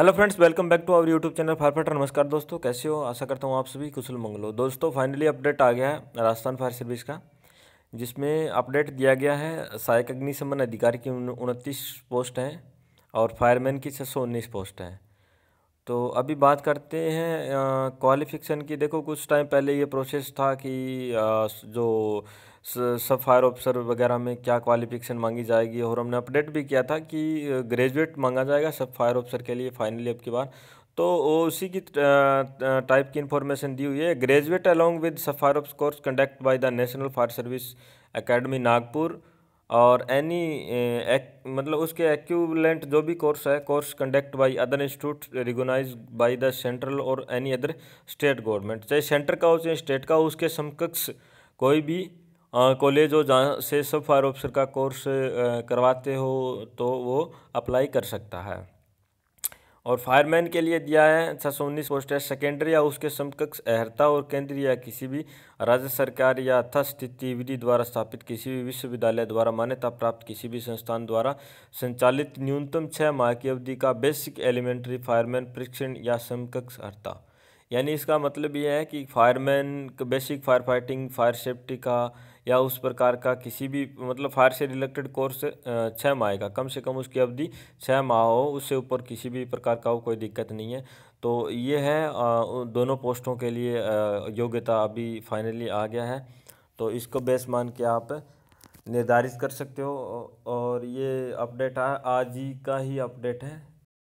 hello friends welcome back to our YouTube channel firefighter नमस्कार दोस्तों कैसे हो आशा करता हूँ आप सभी कुशल मंगलो दोस्तों फाइनली अपडेट आ गया है राजस्थान फायर सर्विस का जिसमें अपडेट दिया गया है सहायक अग्निशमन अधिकारी की उनतीस पोस्ट हैं और फायरमैन की छः सौ उन्नीस पोस्ट हैं तो अभी बात करते हैं क्वालिफिकेशन की देखो कुछ टाइम पहले ये प्रोसेस था कि आ, जो सब फायर ऑफिसर वगैरह में क्या क्वालिफिकेशन मांगी जाएगी और हमने अपडेट भी किया था कि ग्रेजुएट मांगा जाएगा सब फायर ऑफिसर के लिए फाइनली अब की बार तो उसी की टाइप की इन्फॉर्मेशन दी हुई है graduate along with sapphire of course conduct by the national fire service academy Nagpur और एनी एक, eh, मतलब उसके एक्यूलेंट जो भी कोर्स है course conduct by other institute recognise by the central और एनी अदर स्टेट गवर्नमेंट चाहे सेंटर का हो चाहे स्टेट का हो उसके समकक्ष कोई भी कॉलेज हो जहाँ से सब फायर ऑफिसर का कोर्स करवाते हो तो वो अप्लाई कर सकता है और फायरमैन के लिए दिया है छः सौ उन्नीस पोस्ट है सेकेंडरी या उसके समकक्ष अहर्ता और केंद्रीय या किसी भी राज्य सरकार या विधि द्वारा स्थापित किसी भी विश्वविद्यालय द्वारा मान्यता प्राप्त किसी भी संस्थान द्वारा संचालित न्यूनतम छः माह की अवधि का बेसिक एलिमेंट्री फायरमैन प्रशिक्षण या समकक्ष अहर्ता यानी इसका मतलब ये है कि fireman basic fire fighting fire safety का या उस प्रकार का किसी भी मतलब फायर से रिलेटेड कोर्स छः माह का कम से कम उसकी अवधि छः माह हो उससे ऊपर किसी भी प्रकार का हो कोई दिक्कत नहीं है तो ये है दोनों पोस्टों के लिए योग्यता अभी फाइनली आ गया है तो इसको बेस मान के आप निर्धारित कर सकते हो और ये अपडेट आज ही का ही अपडेट है